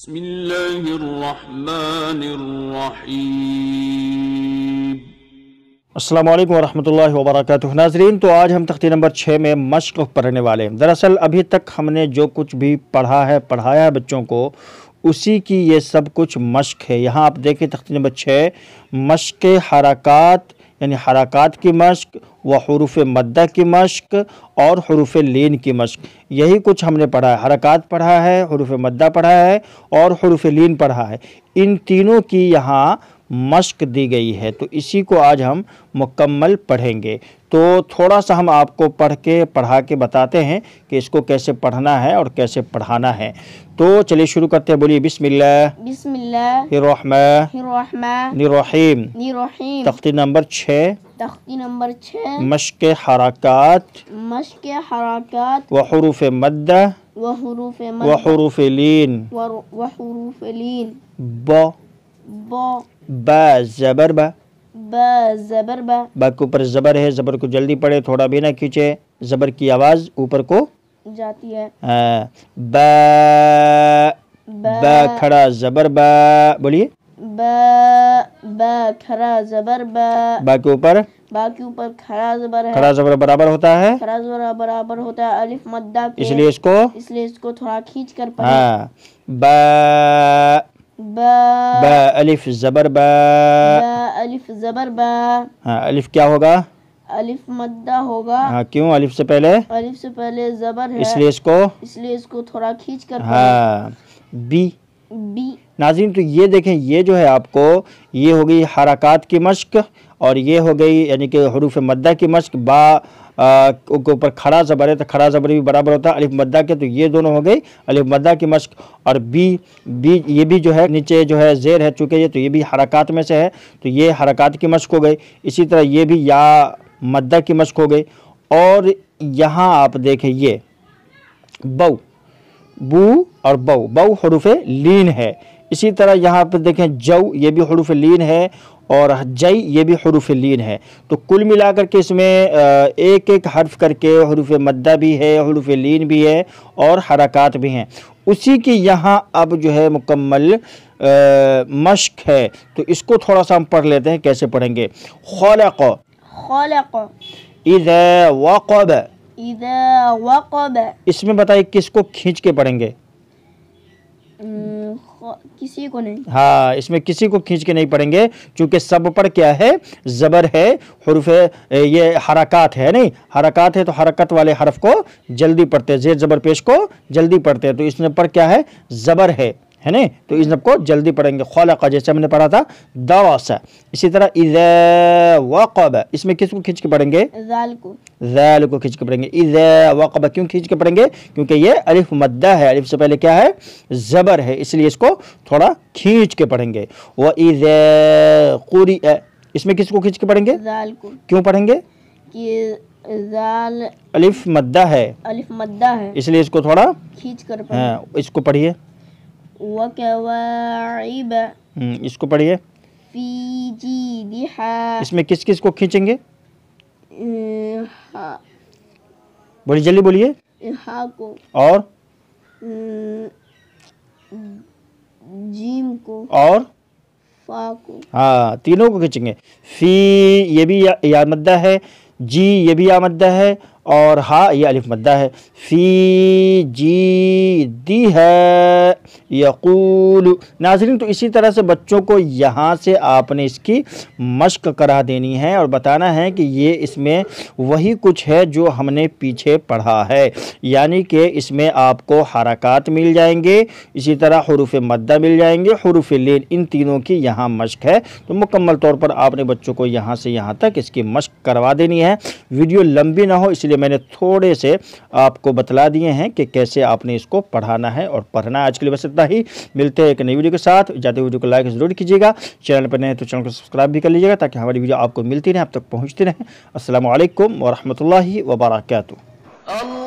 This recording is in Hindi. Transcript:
بسم الله الرحمن नाजरीन तो आज हम तख्ती नंबर छः में मश्क पढ़ने वाले हैं दरअसल अभी तक हमने जो कुछ भी पढ़ा है पढ़ाया है बच्चों को उसी की ये सब कुछ मश्क है यहाँ आप देखें तख्ती नंबर छः मश्क हरकत यानी हरकत की मश्क व हरूफ मद्दा की मश्क और हरूफ लीन की मश्क यही कुछ हमने पढ़ा है हरकत पढ़ा है हरूफ मद्दा पढ़ा है और हरूफ लीन पढ़ा है इन तीनों की यहाँ मश्क दी गई है तो इसी को आज हम मुकम्मल पढ़ेंगे तो थोड़ा सा हम आपको पढ़ के पढ़ा के बताते हैं कि इसको कैसे पढ़ना है और कैसे पढ़ाना है तो चलिए शुरू करते हैं बोलिए बिस्मिल्लाह बिस्मिल्लाह तख्ती नंबर छः तख्ती नंबर छः मश्क हराकत मश्क हराकत व मद मद्द व लीन व लीन ब बो बा जबर बा जबर बा बा के ऊपर जबर है जबर को जल्दी पढ़े थोड़ा भी ना खींचे जबर की आवाज ऊपर को जाती है हाँ। बा बा खड़ा जबर बा बोलिए खड़ा जबर बा बा के ऊपर बाकी ऊपर खड़ा जबर है खड़ा जबर बराबर होता है खड़ा जबर बराबर होता है अलिफ मद्दा इसलिए इसको इसलिए इसको थोड़ा खींच कर पढ़े हाँ बा बा बा अलिफ जबर बा अलिफ जबर बा हाँ अलिफ क्या होगा अलिफ मद्दा होगा हाँ क्यों अलिफ से पहले अलिफ से पहले जबर है इसलिए इसको इसलिए इसको थोड़ा खींच कर हाँ बी बी नाजीन तो ये देखें ये जो है आपको ये हो गई हरकत की मश्क और ये हो गई यानी कि हरूफ मद्दा की मश्क बा के ऊपर खड़ा ज़बर है तो खड़ा ज़बर भी बराबर होता है अलिफ मद्दा के तो ये दोनों हो गई अलिफ मद्दा की मश्क और बी बी ये भी जो है नीचे जो है जेर है चूँकि ये तो ये भी हरकत में से है तो ये हरकत की मश्क हो गई इसी तरह ये भी या मद्दा की मश्क हो गई और यहाँ आप देखें ये बऊ बू और बऊ बऊ हरूफ लीन है इसी तरह यहाँ पर देखें जऊ ये भी हरूफ लीन है और जई ये भी हरूफ लीन है तो कुल मिलाकर के इसमें एक एक हर्फ करके हरूफ मद्दा भी है हरूफ लीन भी है और हरकत भी हैं उसी की यहाँ अब जो है मुकम्मल मश्क है तो इसको थोड़ा सा हम पढ़ लेते हैं कैसे पढ़ेंगे इसमें बताइए किसको खींच के पढ़ेंगे किसी को नहीं हाँ इसमें किसी को खींच के नहीं पड़ेंगे क्योंकि सब पर क्या है ज़बर है हरूफ ये हरकत है नहीं हरकत है तो हरकत वाले हरफ को जल्दी पढ़ते हैं जेर ज़बर पेश को जल्दी पढ़ते हैं तो इसमें पर क्या है ज़बर है है ना तो इस नब को जल्दी पढ़ेंगे खौला का जैसे हमने पढ़ा था दवासा इसी तरह इजा वक़ब इसमें किस को खींच के पढ़ेंगे जैल को खींच के पढ़ेंगे इज वक़ब क्यों खींच के पढ़ेंगे क्योंकि ये अलिफ मद्दा है अलिफ से पहले क्या है ज़बर है इसलिए इसको थोड़ा खींच के पढ़ेंगे व इजाकुरी इसमें किस को खींच के पढ़ेंगे क्यों पढ़ेंगे अलिफ मद्दा है अलिफ मद्दा है इसलिए इसको थोड़ा खींच कर हाँ, इसको पढ़िए वकवाइब हम्म, इसको पढ़िए इसमें किस किस को खींचेंगे बोलिए जल्दी बोलिए को और हम्म, जीम को और फा को हाँ तीनों को खींचेंगे फी ये भी या, या मद्दा है जी ये भी या मद्दा है और हा ये अलिफ मद्दा है फ़ी जी दी है यकूल नाजरीन तो इसी तरह से बच्चों को यहाँ से आपने इसकी मश्क करा देनी है और बताना है कि ये इसमें वही कुछ है जो हमने पीछे पढ़ा है यानी कि इसमें आपको हरकत मिल जाएंगे इसी तरह हरूफ मद्दा मिल जाएंगे हरूफ लेन इन तीनों की यहाँ मश्क है तो मुकम्मल तौर पर आपने बच्चों को यहाँ से यहाँ तक इसकी मश्क करवा देनी है वीडियो लंबी ना हो इसलिए इसलिए मैंने थोड़े से आपको बतला दिए हैं कि कैसे आपने इसको पढ़ाना है और पढ़ना आज के लिए बस इतना ही मिलते हैं एक नई वीडियो के साथ जाते वीडियो को लाइक जरूर कीजिएगा चैनल पर नहीं तो चैनल को सब्सक्राइब भी कर लीजिएगा ताकि हमारी वीडियो आपको मिलती रहे आप तक पहुँचती रहें असल वरहमल वबरकू